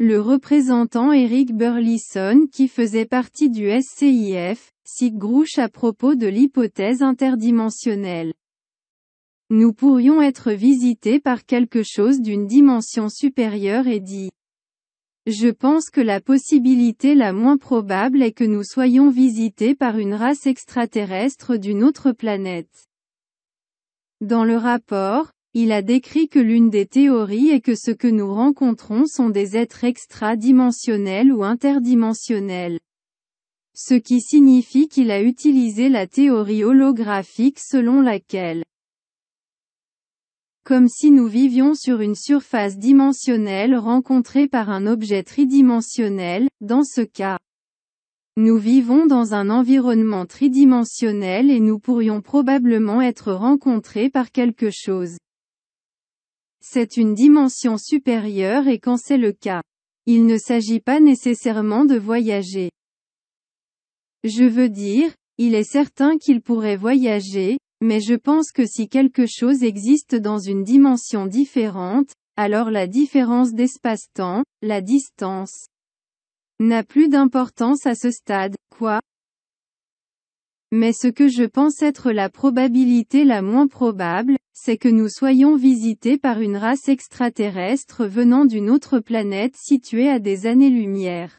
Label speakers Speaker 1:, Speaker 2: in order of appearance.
Speaker 1: Le représentant Eric Burleson qui faisait partie du SCIF, s'y grouche à propos de l'hypothèse interdimensionnelle. Nous pourrions être visités par quelque chose d'une dimension supérieure et dit je pense que la possibilité la moins probable est que nous soyons visités par une race extraterrestre d'une autre planète. Dans le rapport, il a décrit que l'une des théories est que ce que nous rencontrons sont des êtres extra-dimensionnels ou interdimensionnels. Ce qui signifie qu'il a utilisé la théorie holographique selon laquelle comme si nous vivions sur une surface dimensionnelle rencontrée par un objet tridimensionnel, dans ce cas. Nous vivons dans un environnement tridimensionnel et nous pourrions probablement être rencontrés par quelque chose. C'est une dimension supérieure et quand c'est le cas, il ne s'agit pas nécessairement de voyager. Je veux dire, il est certain qu'il pourrait voyager, mais je pense que si quelque chose existe dans une dimension différente, alors la différence d'espace-temps, la distance, n'a plus d'importance à ce stade, quoi. Mais ce que je pense être la probabilité la moins probable, c'est que nous soyons visités par une race extraterrestre venant d'une autre planète située à des années-lumière.